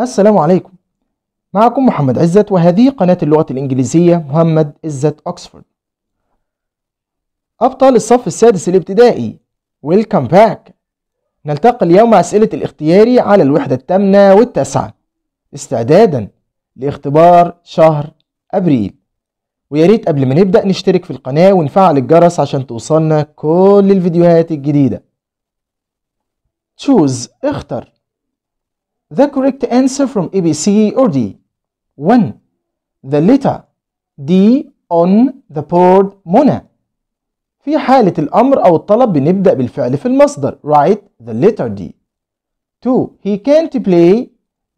السلام عليكم معكم محمد عزت وهذه قناة اللغة الإنجليزية محمد عزت أكسفورد أبطال الصف السادس الابتدائي ويلكم باك نلتقي اليوم مع أسئلة الاختياري على الوحدة الثامنة والتاسعة استعدادا لاختبار شهر أبريل ويا ريت قبل ما نبدأ نشترك في القناة ونفعل الجرس عشان توصلنا كل الفيديوهات الجديدة choose اختر the correct answer from A, B, C or D. 1. The letter D on the board Mona. في حالة الأمر أو الطلب بنبدأ بالفعل في المصدر. Write the letter D. 2. He can't play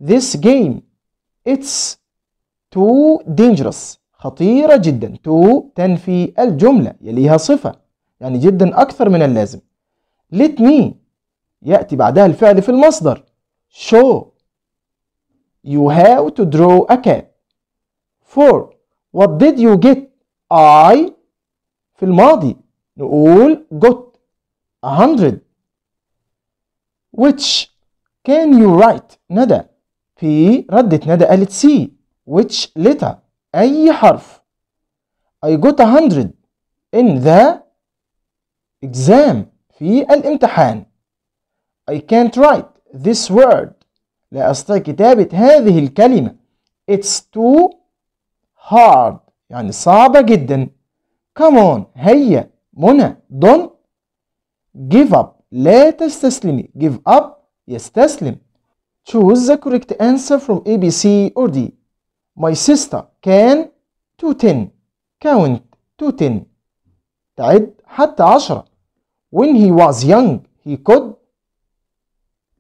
this game. It's too dangerous. خطيرة جدا. To تنفي الجملة يليها صفة. يعني جدا أكثر من اللازم. Let me يأتي بعدها الفعل في المصدر. show you how to draw a cat 4 what did you get I في الماضي نقول got 100 which can you write ندى في ردة ندى قالت C which letter أي حرف I got a 100 in the exam في الامتحان I can't write this word لا أستطيع كتابة هذه الكلمة it's too hard يعني صعبة جدا come on هيا منى don't give up لا تستسلمي give up يستسلم choose the correct answer from A B C or D my sister can to ten count to ten تعد حتى عشرة when he was young he could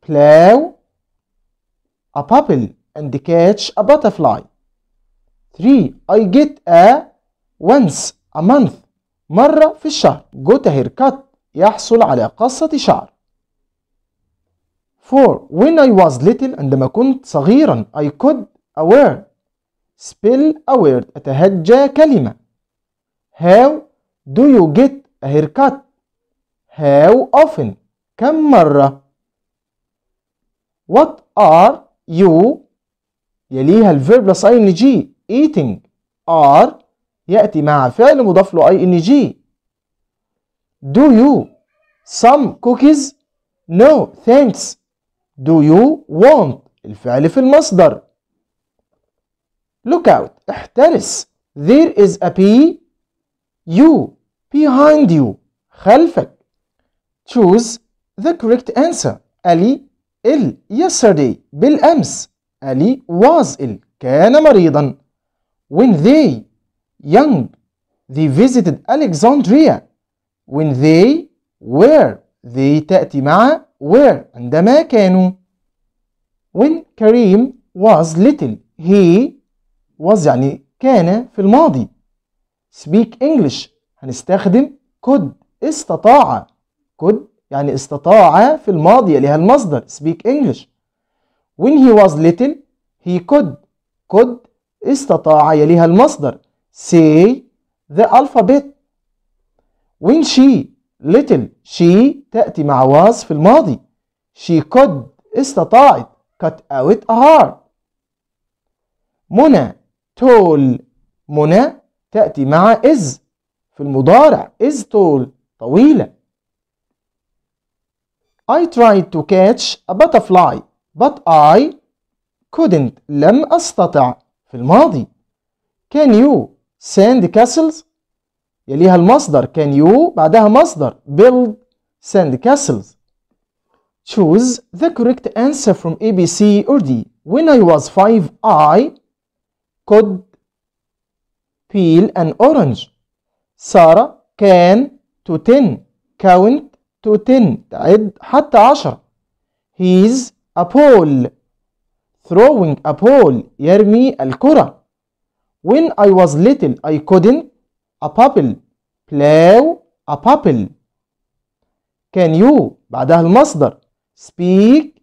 plow a bubble and catch a butterfly. 3. I get a once a month مرة في الشهر got a haircut يحصل على قصة شعر. 4. When I was little عندما كنت صغيرا I could a word spell a word أتهجى كلمة. How do you get a haircut? How often? كم مرة؟ What are you يليها الفيرب بلس اي ان جي eating are يأتي مع فعل مضاف له اي ان جي Do you some cookies? No thanks Do you want الفعل في المصدر Look out احترس There is a bee You behind you خلفك Choose the correct answer Ali ill yesterday بالأمس Ali was ill كان مريضا when they young they visited Alexandria when they were they تأتي مع were عندما كانوا when Karim was little he was يعني كان في الماضي speak English هنستخدم could استطاع could يعني استطاع في الماضي لها المصدر speak English when he was little he could could استطاع يليها المصدر say the alphabet when she little she تأتي مع was في الماضي she could استطاعت cut out a heart منى tall منى تأتي مع is في المضارع is tall طويلة I tried to catch a butterfly but I couldn't لم أستطع في الماضي Can you sand castles يليها المصدر can you بعدها مصدر build sand castles choose the correct answer from A B C or D when I was five I could peel an orange Sarah can to ten count to 10 تعد حتى 10 He's a pole throwing a pole يرمي الكرة when I was little I couldn't a pupil plow a pupil can you بعدها المصدر speak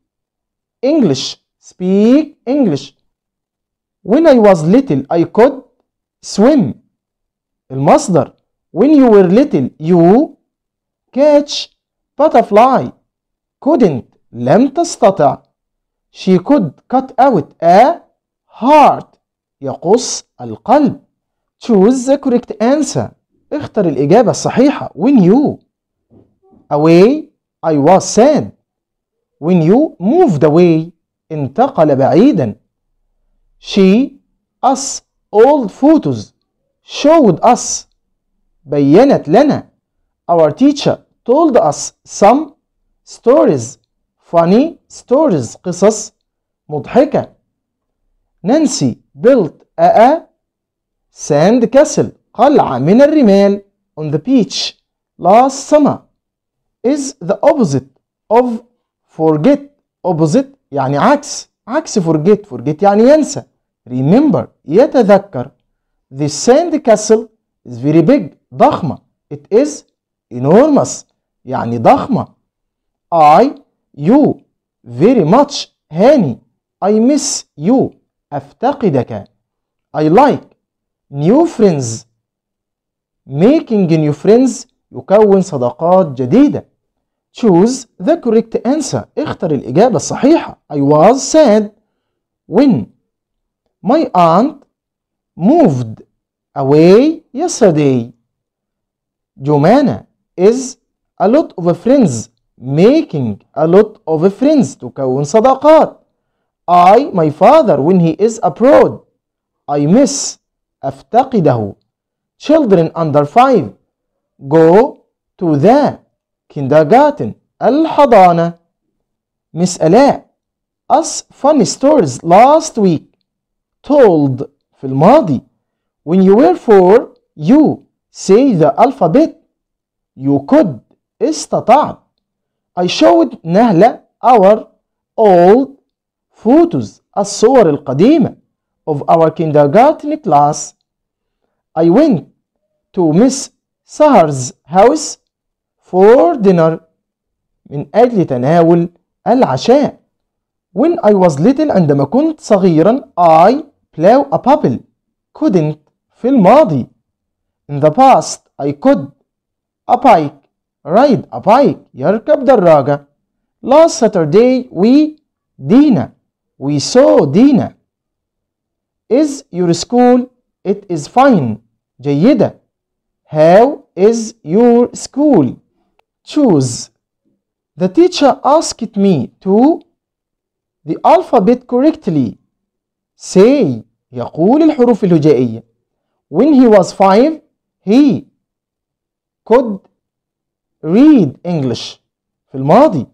English speak English when I was little I could swim المصدر when you were little you catch butterfly couldn't لم تستطع she could cut out a heart يقص القلب choose the correct answer اختر الإجابة الصحيحة when you away I was sad when you moved away انتقل بعيدا she us old photos showed us بينت لنا our teacher told us some stories funny stories قصص مضحكة نانسي built a sand castle قلعة من الرمال on the beach last summer is the opposite of forget opposite يعني عكس عكس forget forget يعني ينسى remember يتذكر the sand castle is very big ضخمة it is enormous يعني ضخمة I you very much هاني I miss you أفتقدك I like new friends making new friends يكون صداقات جديدة choose the correct answer اختر الإجابة الصحيحة I was sad when my aunt moved away yesterday جمانة is a lot of friends making a lot of friends تكون صداقات I my father when he is abroad I miss أفتقده children under five go to the kindergarten الحضانة Miss Ala us funny stories last week told في الماضي when you were four you say the alphabet you could استطعت I showed نهلة our old photos الصور القديمة of our kindergarten class I went to Miss Sahar's house for dinner من أجل تناول العشاء When I was little عندما كنت صغيرا I plow a bubble couldn't في الماضي In the past I could a bike ride a bike يركب دراجة Last Saturday we Dina we saw Dina Is your school it is fine جيدة How is your school Choose The teacher asked me to the alphabet correctly say يقول الحروف الهجائية when he was five he could read English في الماضي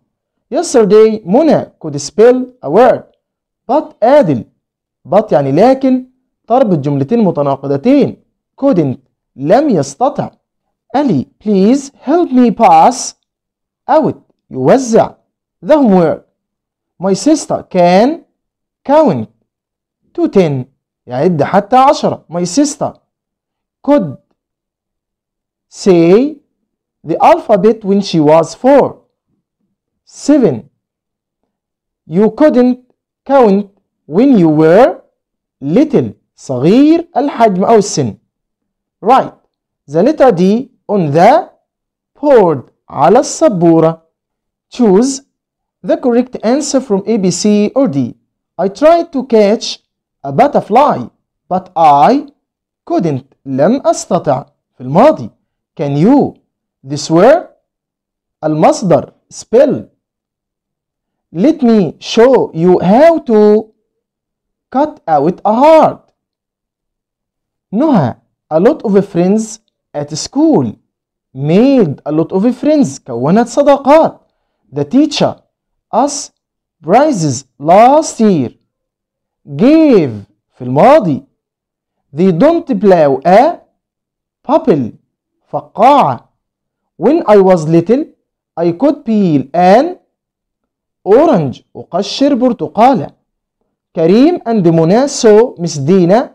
yesterday منى could spell a word but عادل but يعني لكن تربط جملتين متناقضتين couldn't لم يستطع ألي please help me pass out يوزع the homework my sister can count to ten يعد حتى عشرة my sister could say the alphabet when she was four. Seven, you couldn't count when you were little. صغير الحجم أو السن. Right. The letter D on the board على الصبورة. Choose the correct answer from A, B, C or D. I tried to catch a butterfly but I couldn't لم أستطع في الماضي. Can you This word المصدر spell Let me show you how to cut out a heart نهى a lot of friends at school made a lot of friends كونت صداقات The teacher us prizes last year gave في الماضي they don't blow a bubble فقاعة when I was little I could peel an orange أقشر برتقالة كريم and منى saw Miss Dina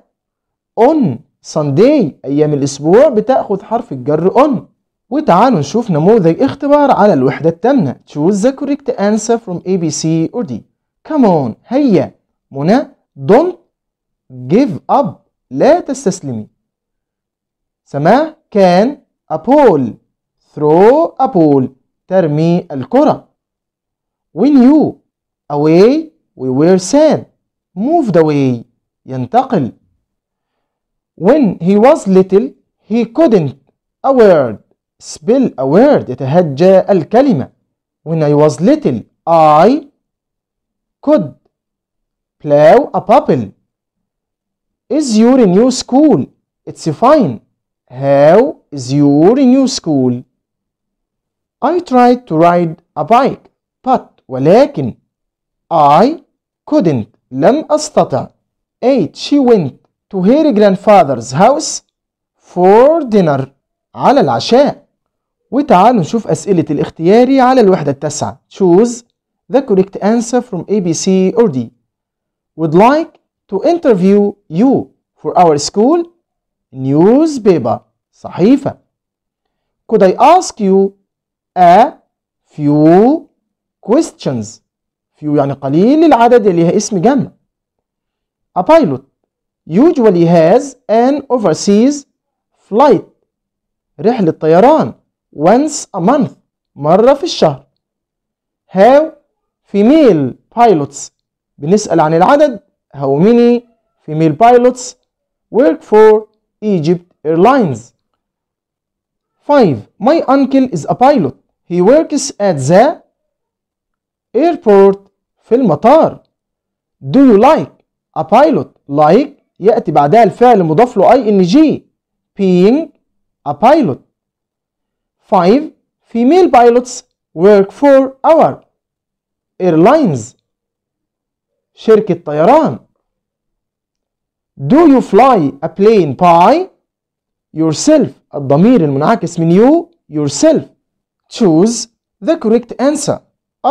on Sunday أيام الأسبوع بتأخذ حرف الجر on وتعالوا نشوف نموذج اختبار على الوحدة التامنة choose the correct answer from A B C or D come on هيا منى don't give up لا تستسلمي سماه كان a pole throw a ball ترمي الكرة when you away we were sand moved away ينتقل when he was little he couldn't a word spell a word يتهجى الكلمة when I was little I could plow a bubble is your new school it's fine how is your new school I tried to ride a bike but ولكن I couldn't لم أستطع 8 she went to her grandfather's house for dinner على العشاء وتعالوا نشوف أسئلة الاختياري على الوحدة التاسعة choose the correct answer from A, B, C or D would like to interview you for our school newspaper صحيفة could I ask you a few questions few يعني قليل العدد اللي هي اسم جمع a pilot usually has an overseas flight رحلة طيران once a month مرة في الشهر how female pilots بنسأل عن العدد how many female pilots work for Egypt Airlines 5 my uncle is a pilot he works at the airport في المطار do you like a pilot like يأتي بعدها الفعل المضاف له اي ان جي being a pilot 5 female pilots work for our airlines شركة طيران Do you fly a plane by yourself الضمير المنعكس من you yourself choose the correct answer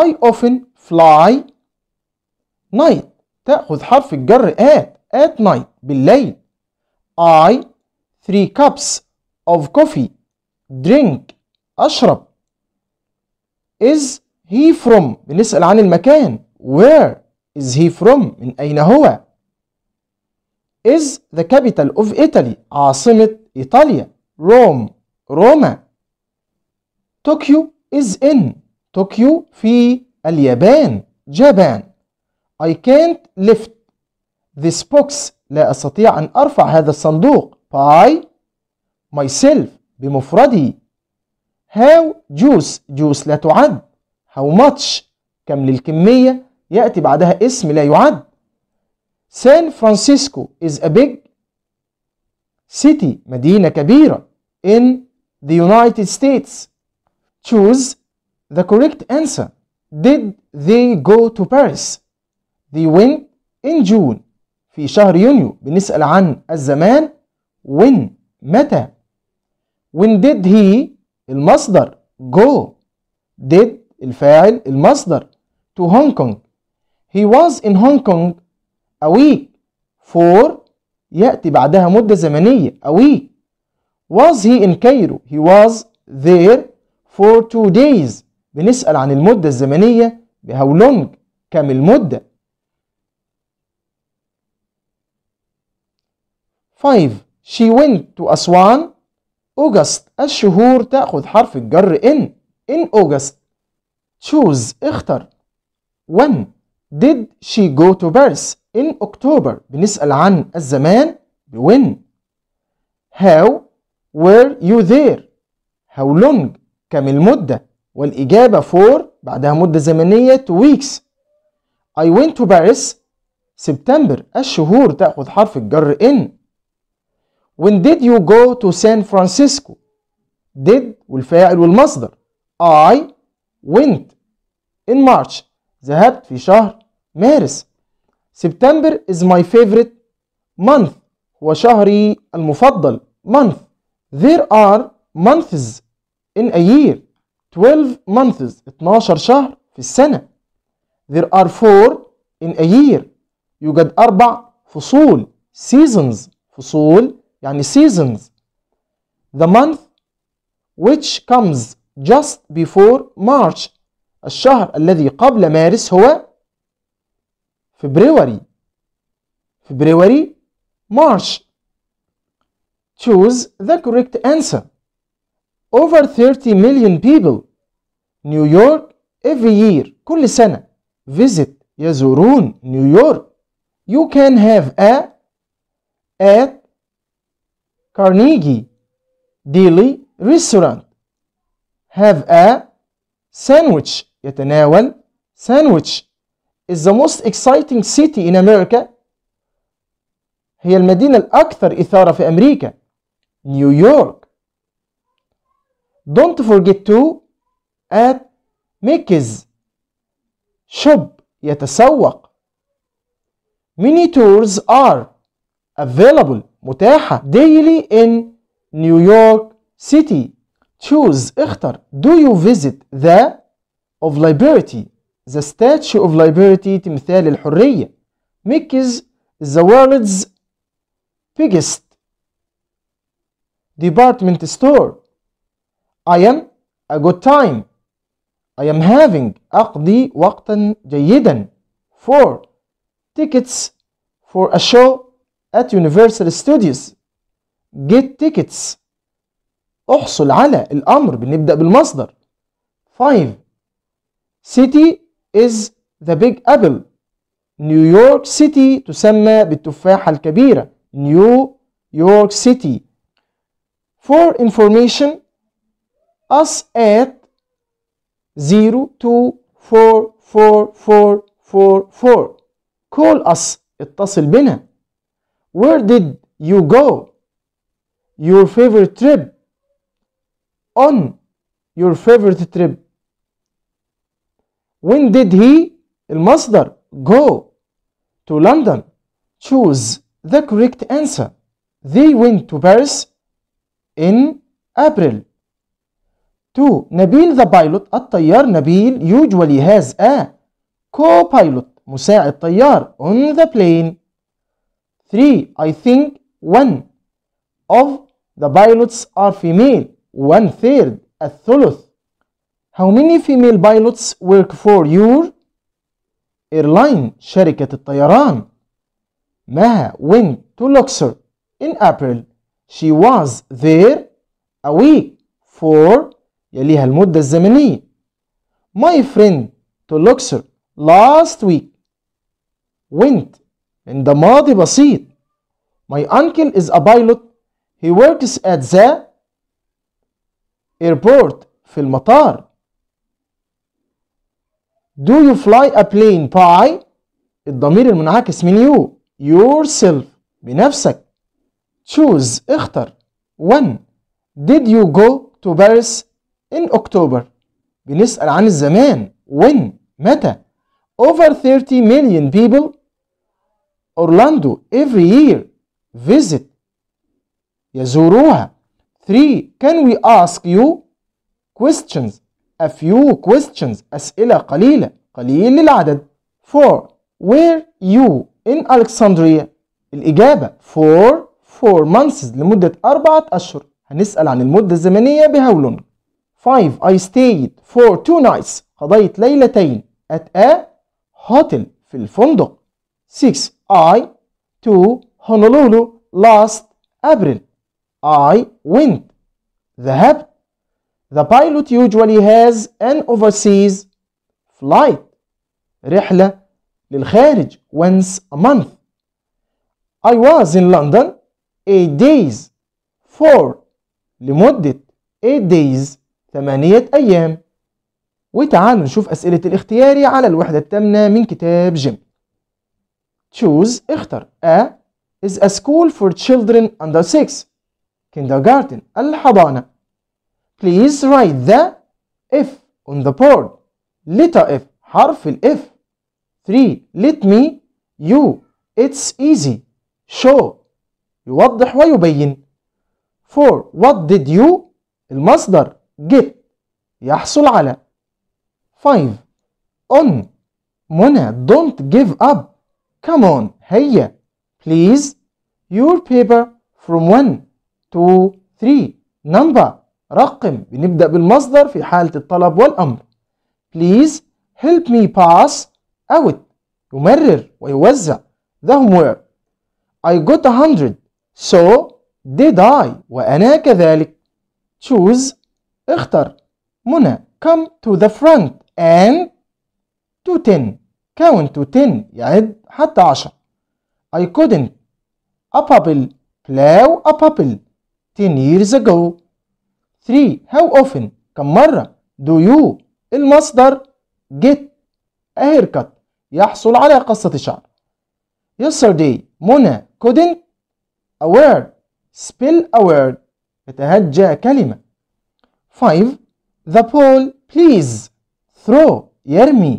I often fly night تأخذ حرف الجر at at night بالليل I three cups of coffee drink أشرب is he from بنسأل عن المكان where is he from من أين هو is the capital of Italy عاصمة إيطاليا Rome روما طوكيو is in طوكيو في اليابان جابان I can't lift this box لا أستطيع أن أرفع هذا الصندوق by myself بمفردي how juice juice لا تعد how much كم للكمية يأتي بعدها اسم لا يعد سان فرانسيسكو is a big city مدينة كبيرة in the United States choose the correct answer. Did they go to Paris? They went in June في شهر يونيو بنسأل عن الزمان when متى when did he المصدر go did الفاعل المصدر to Hong Kong he was in Hong Kong a week for يأتي بعدها مدة زمنية a week was he in Cairo he was there for two days بنسأل عن المدة الزمنية how long كم المدة five she went to أسوان August الشهور تأخذ حرف الجر in in August choose اختر 1 did she go to Paris in October بنسأل عن الزمان when how were you there how long كم المدة والإجابة for بعدها مدة زمنية two weeks I went to Paris سبتمبر الشهور تأخذ حرف الجر in When did you go to San Francisco did والفاعل والمصدر I went in March ذهبت في شهر مارس سبتمبر is my favorite month هو شهري المفضل month there are months in a year 12 months 12 شهر في السنة there are four in a year يوجد أربع فصول seasons فصول يعني seasons the month which comes just before March الشهر الذي قبل مارس هو February February March choose the correct answer over 30 million people New York every year كل سنة visit يزورون York. you can have a at Carnegie Daily restaurant have a sandwich يتناول sandwich is the most exciting city in America هي المدينة الأكثر إثارة في أمريكا نيويورك Don't forget to at Mickey's shop يتسوق Mini tours are available متاحة daily in New York City choose اختر do you visit the of liberty the statue of liberty تمثال الحرية Mickey's is the world's biggest department store I am a good time I am having أقضي وقتا جيدا for tickets for a show at Universal Studios get tickets احصل على الأمر بنبدأ بالمصدر 5 city is the big apple New York City تسمى بالتفاحة الكبيرة New York City. for information us at 0, 2, 4, 4, 4, 4, 4. Call us. اتصل بنا. Where did you go? Your favorite trip. On your favorite trip. When did he المصدر go to London choose the correct answer they went to Paris in April 2. Nabil the pilot الطيار Nabil usually has a co-pilot مساعد طيار on the plane 3. I think one of the pilots are female one third a thuluth how many female pilots work for your airline شركة الطيران Maha went to Luxor in April she was there a week for يليها المدة الزمنية My friend to Luxor last week went in the ماضي بسيط My uncle is a pilot He works at the airport في المطار Do you fly a plane by الضمير المنعكس من you yourself بنفسك choose اختر 1 did you go to Paris in October بنسأل عن الزمان when متى over 30 million people Orlando every year visit يزوروها 3 can we ask you questions a few questions أسئلة قليلة قليل العدد 4 were you in Alexandria الإجابة for 4 months لمدة أربعة أشهر هنسأل عن المدة الزمنية بهاولونج 5. I stayed for two nights قضيت ليلتين at a hotel في الفندق 6. I to Honolulu last April I went ذهبت The pilot usually has an overseas flight رحلة للخارج once a month I was in London 8 days for لمدة 8 days ثمانية أيام وتعالوا نشوف أسئلة الاختياري على الوحدة الثامنة من كتاب جيم Choose اختر A is a school for children under 6 kindergarten الحضانة Please write the F on the board letter F حرف ال F 3 let me you it's easy show يوضح ويبين 4 what did you المصدر get يحصل على 5 on منى don't give up come on هيا please your paper from 1 to 3 number رقم بنبدأ بالمصدر في حالة الطلب والأمر please help me pass out يمرر ويوزع the homework I got a hundred so did I وأنا كذلك choose اختر منى come to the front and to 10 count to 10 يعد حتى عشر I couldn't a bubble plow a bubble 10 years ago 3 how often كم مرة do you المصدر get a haircut يحصل على قصة شعر yesterday منى couldn't a word spill a word يتهجى كلمة 5. The pole, please throw, hear me.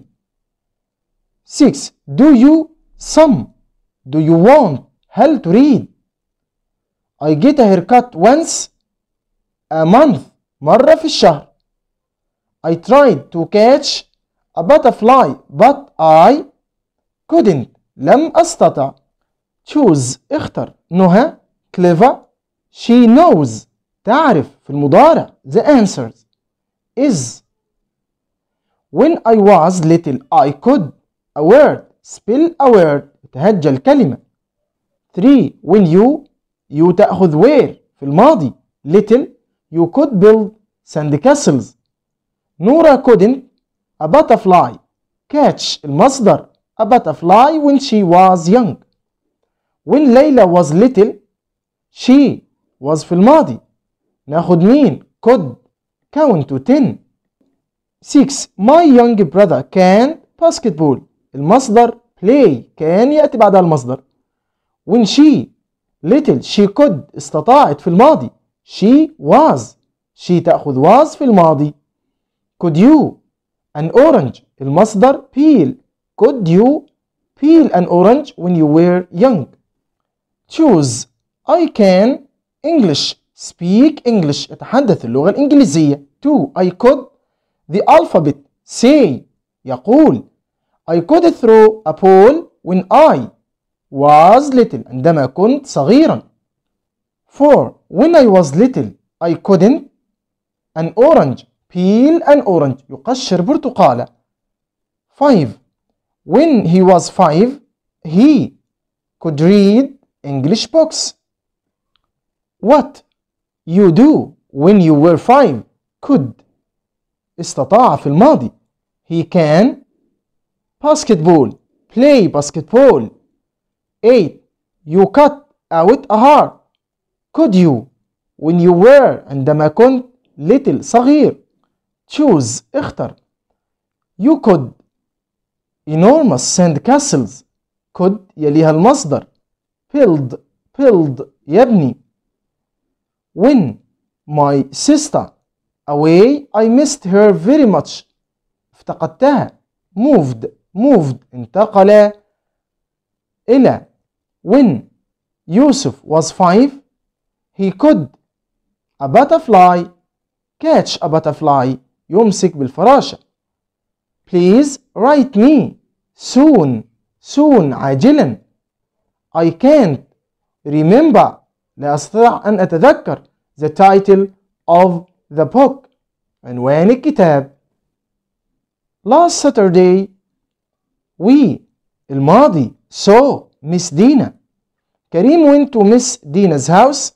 6. Do you some? Do you want hell to read? I get a haircut once a month مرة في الشهر. I tried to catch a butterfly but I couldn't لم أستطع. choose اختر نهى clever she knows تعرف في المضارع the answers is when I was little I could a word spell a word تهج الكلمة 3 when you you تأخذ where في الماضي little you could build sand castles نورا couldn't a butterfly catch المصدر a butterfly when she was young when Layla was little she was في الماضي ناخد مين could count to 10 6 my young brother can basketball المصدر play كان يأتي بعدها المصدر when she little she could استطاعت في الماضي she was she تأخذ was في الماضي could you an orange المصدر peel could you peel an orange when you were young choose I can English speak English أتحدث اللغة الإنجليزية to I could the alphabet say يقول I could throw a pole when I was little عندما كنت صغيرا for when I was little I couldn't an orange peel an orange يقشر برتقالة five when he was five he could read English books what you do when you were five could استطاع في الماضي he can basketball play basketball 8 you cut out a heart could you when you were عندما كنت little صغير choose اختر you could enormous sand castles could يليها المصدر build build يبني when my sister away, I missed her very much. افتقدتها. Moved, moved, انتقل إلى. When Yusuf was five, he could a butterfly catch a butterfly يمسك بالفراشة. Please write me soon, soon, عاجلا. I can't remember لا أستطيع أن أتذكر the title of the book عنوان الكتاب last Saturday we الماضي saw Miss Dina كريم went to Miss Dina's house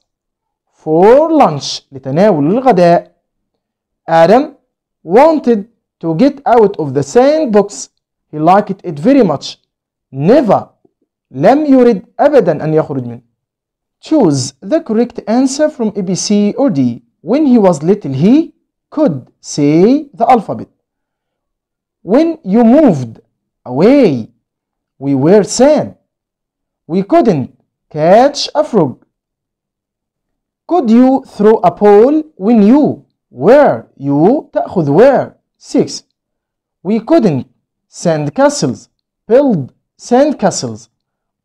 for lunch لتناول الغداء آدم wanted to get out of the sandbox he liked it very much never لم يرد أبدا أن يخرج منه Choose the correct answer from A, B, C, or D. When he was little, he could say the alphabet. When you moved away, we were sad. We couldn't catch a frog. Could you throw a pole when you were you تأخذ where? 6. We couldn't sand castles, build sand castles.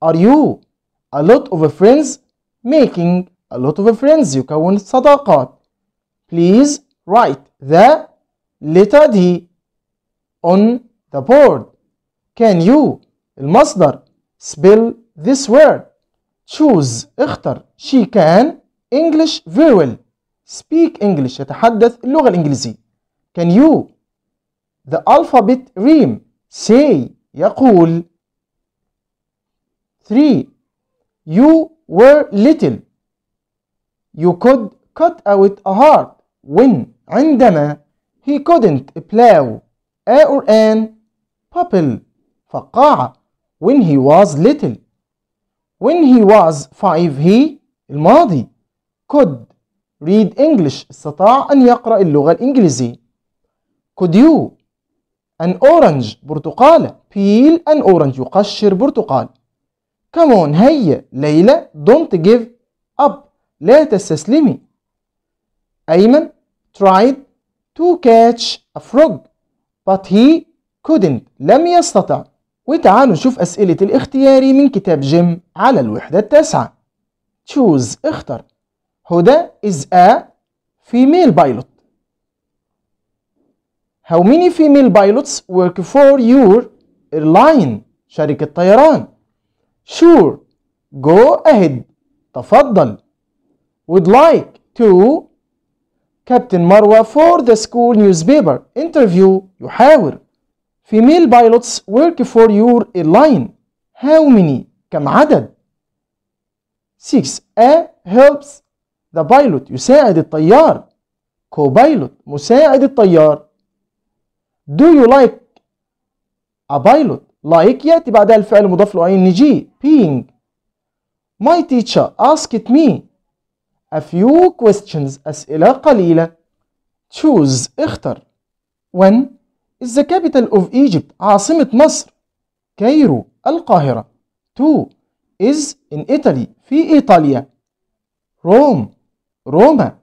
Are you a lot of friends making a lot of friends يكون الصداقات please write the letter D on the board can you المصدر spell this word choose اختر she can English very well speak English يتحدث اللغة الإنجليزية can you the alphabet ream say يقول 3 you were little you could cut out a heart when عندما he couldn't plow a or an purple فقاعة when he was little when he was five he الماضي could read English استطاع أن يقرأ اللغة الإنجليزية could you an orange برتقالة peel an orange يقشر برتقال Come on هيا ليلى don't give up لا تستسلمي أيمن tried to catch a frog but he couldn't لم يستطع وتعالوا نشوف أسئلة الاختياري من كتاب جيم على الوحدة التاسعة choose اختر هدى is a female pilot How many female pilots work for your airline شركة طيران Sure. Go ahead. تفضل. Would like to كابتن مروة for the school newspaper interview يحاور female pilots work for your airline how many كم عدد 6 A helps the pilot يساعد الطيار co-pilot مساعد الطيار do you like a pilot لايك like ياتي بعدها الفعل المضاف له ing being my teacher asked me a few questions اسئله قليله choose اختر when is the capital of Egypt عاصمه مصر كايرو القاهره 2 is in Italy في ايطاليا Rome روما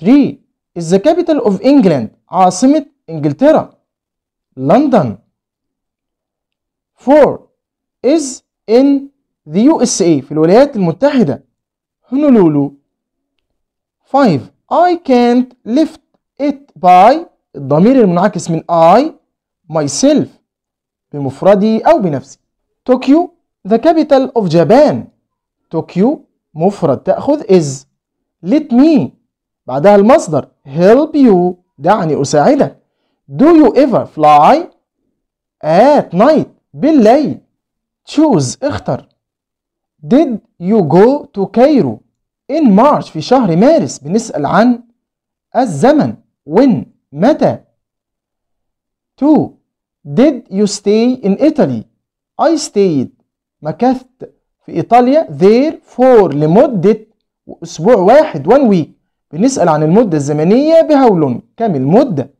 3 is the capital of England عاصمه انجلترا لندن for is in the USA في الولايات المتحدة هنولولو 5 I can't lift it by الضمير المنعكس من I myself بمفردي أو بنفسي طوكيو the capital of Japan طوكيو مفرد تأخذ is let me بعدها المصدر help you دعني أساعدك do you ever fly at night بالليل choose اختر did you go to Cairo in March في شهر مارس بنسأل عن الزمن when متى to did you stay in Italy I stayed مكثت في إيطاليا there for لمدة أسبوع واحد one week بنسأل عن المدة الزمنية بهولون كم المدة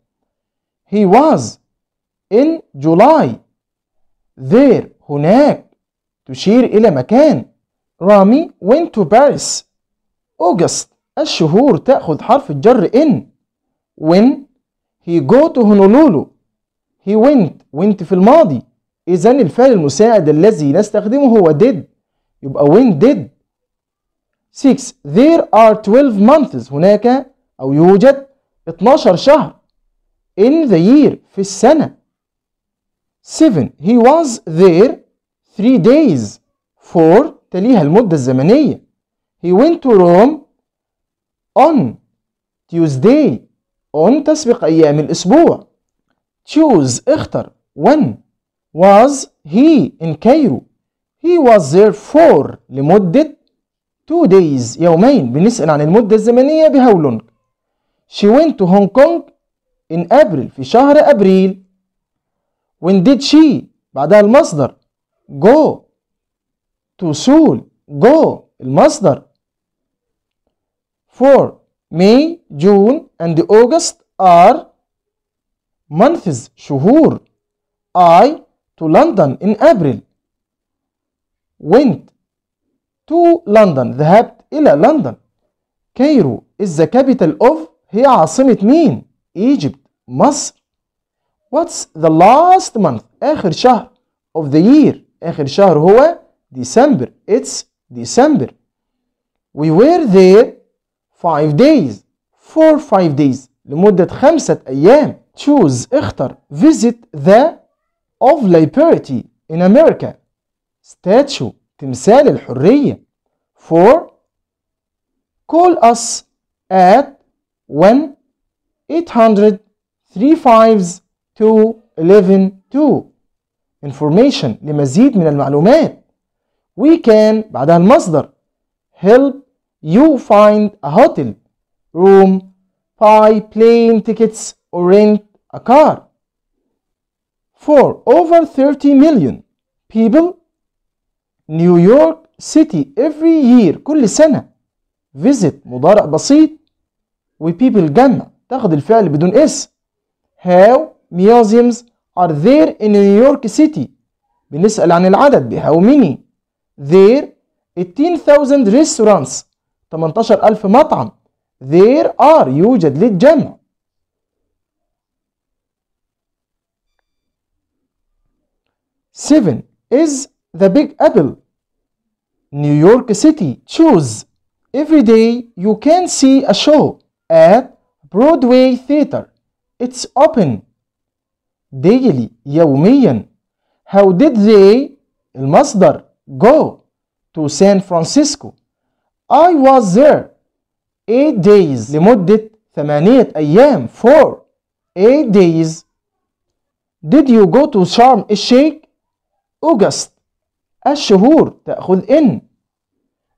he was in July there هناك تشير إلى مكان رامي went to Paris August الشهور تأخذ حرف الجر in when he go to Honolulu he went went في الماضي إذن الفعل المساعد الذي نستخدمه هو did يبقى when did 6 there are 12 months هناك أو يوجد 12 شهر in the year في السنة 7 he was there 3 days 4 تليها المدة الزمنية he went to Rome on Tuesday on تسبق أيام الأسبوع choose اختر 1 was he in Cairo he was there 4 لمدة 2 days يومين بنسأل عن المدة الزمنية بهاولونج she went to Hong Kong in April في شهر أبريل when did she بعدها المصدر go to school? go المصدر for May, June and August are months شهور I to London in April went to London ذهبت إلى لندن Cairo is the capital of هي عاصمة مين؟ Egypt مصر What's the last month آخر شهر of the year آخر شهر هو December It's December We were there five days for five days لمدة خمسة أيام choose اختر visit the of liberty in America statue تمثال الحرية for call us at hundred three fives. 2112 information لمزيد من المعلومات we can بعدها المصدر help you find a hotel room buy plane tickets or rent a car for over 30 million people New York City every year كل سنة visit مضارع بسيط و people جمع تاخد الفعل بدون اس how museums are there in New York City بنسأل عن العدد بهاو ميني؟ there 18,000 restaurants 18000 مطعم there are يوجد للجمع Seven is the Big Apple New York City choose every day you can see a show at Broadway Theater it's open daily يوميا how did they المصدر go to San Francisco I was there 8 days لمدة ثمانية أيام For 8 days Did you go to Sharm el-Sheikh? August الشهور تأخذ إن.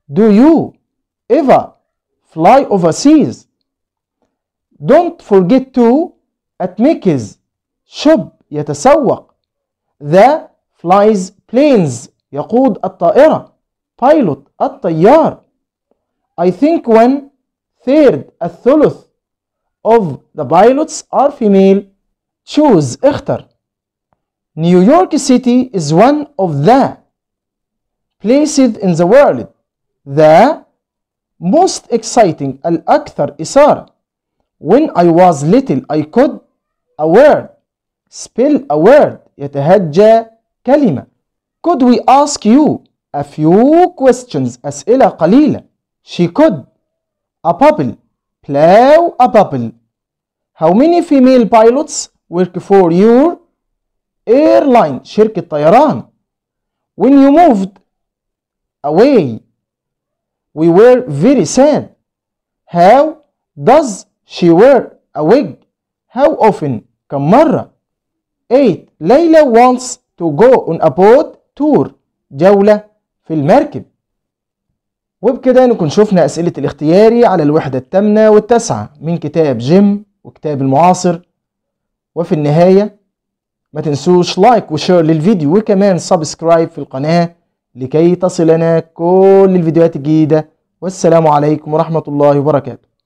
Do you ever fly overseas? Don't forget to at Mickey's شب يتسوق the flies planes يقود الطائرة pilot الطيار I think when third الثلث of the pilots are female choose اختر New York City is one of the places in the world the most exciting الأكثر إثارة when I was little I could a word spell a word يتهجى كلمة could we ask you a few questions أسئلة قليلة she could a bubble plow a bubble how many female pilots work for your airline شركة طيران when you moved away we were very sad how does she wear a wig how often كم مرة 8 ليلى wants to go on a boat tour جولة في المركب وبكده نكون شفنا أسئلة الاختياري على الوحدة التامنة والتاسعة من كتاب جيم وكتاب المعاصر وفي النهاية ما تنسوش لايك وشير للفيديو وكمان سبسكرايب في القناة لكي تصلنا كل الفيديوهات الجديدة والسلام عليكم ورحمة الله وبركاته